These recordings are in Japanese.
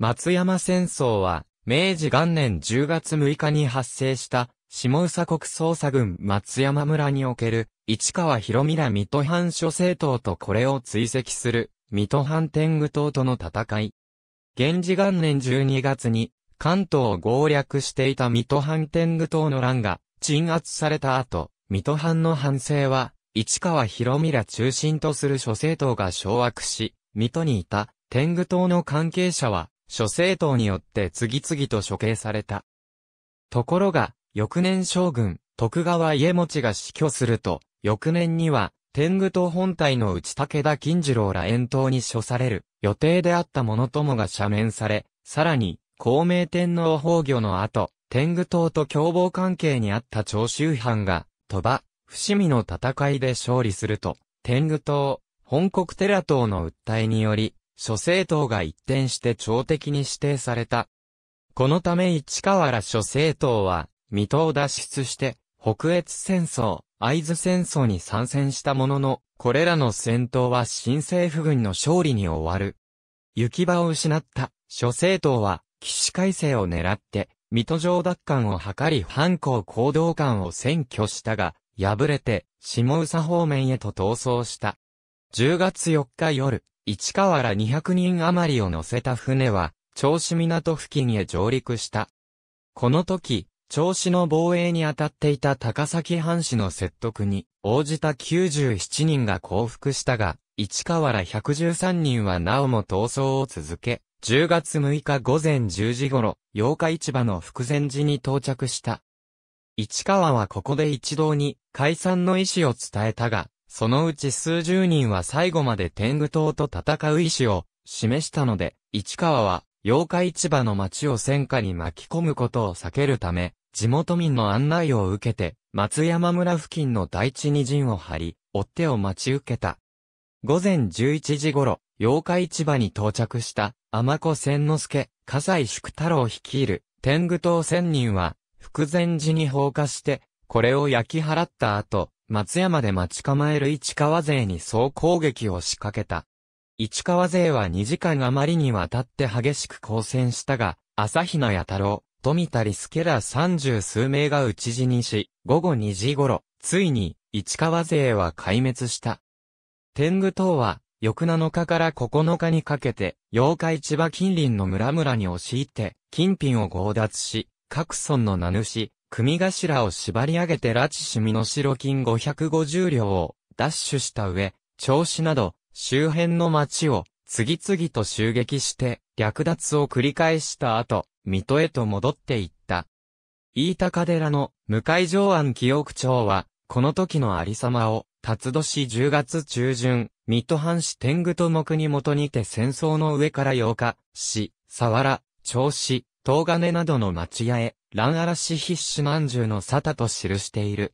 松山戦争は、明治元年10月6日に発生した、下宇佐国捜査軍松山村における、市川博美ら水戸藩諸政党とこれを追跡する、水戸藩天狗党との戦い。源氏元年12月に、関東を合略していた水戸藩天狗党の乱が、鎮圧された後、水戸藩の反省は、市川博美ら中心とする諸政党が掌握し、水戸にいた天狗党の関係者は、諸政党によって次々と処刑された。ところが、翌年将軍、徳川家持が死去すると、翌年には、天狗党本体の内武田金次郎ら遠党に処される予定であった者ともが赦免され、さらに、孔明天皇崩御の後、天狗党と共謀関係にあった長州藩が、鳥羽、伏見の戦いで勝利すると、天狗党、本国寺党の訴えにより、諸政党が一転して朝敵に指定された。このため市川ら諸政党は、水戸を脱出して、北越戦争、会津戦争に参戦したものの、これらの戦闘は新政府軍の勝利に終わる。行き場を失った諸政党は、騎士改正を狙って、水戸城奪還を図り反抗行動官を占拠したが、敗れて、下宇佐方面へと逃走した。10月4日夜、市川ら200人余りを乗せた船は、銚子港付近へ上陸した。この時、銚子の防衛に当たっていた高崎藩士の説得に応じた97人が降伏したが、市川ら113人はなおも逃走を続け、10月6日午前10時頃、八日市場の福前寺に到着した。市川はここで一堂に解散の意思を伝えたが、そのうち数十人は最後まで天狗党と戦う意志を示したので、市川は、八日市場の町を戦火に巻き込むことを避けるため、地元民の案内を受けて、松山村付近の大地に陣を張り、追手を待ち受けた。午前11時頃、八日市場に到着した、天子千之助、笠井宿太郎率いる、天狗党千人は、福前寺に放火して、これを焼き払った後、松山で待ち構える市川勢に総攻撃を仕掛けた。市川勢は2時間余りにわたって激しく交戦したが、朝日奈弥太郎、富田リスケら三十数名が討ち死にし、午後2時頃、ついに、市川勢は壊滅した。天狗党は、翌7日から9日にかけて、八日市場近隣の村々に押し入って、金品を強奪し、各村の名主、組頭を縛り上げて拉致し身の代金550両を奪取した上、調子など周辺の町を次々と襲撃して略奪を繰り返した後、水戸へと戻っていった。飯高寺の向城庵記憶町は、この時の有様を、辰年10月中旬、水戸藩士天狗と目に元にて戦争の上から8日、市、佐原、銚子、東金などの町屋へ、乱嵐必死万獣の沙汰と記している。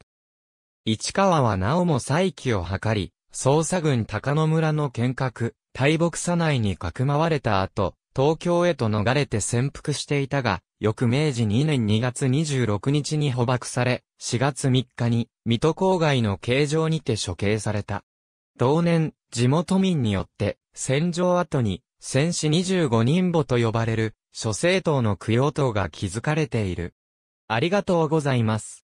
市川はなおも再起を図り、捜査軍高野村の見学、大木左内にかくまわれた後、東京へと逃れて潜伏していたが、翌明治2年2月26日に捕獲され、4月3日に、水戸郊外の刑場にて処刑された。同年、地元民によって、戦場後に、戦死25人母と呼ばれる、諸政党の供養塔が築かれている。ありがとうございます。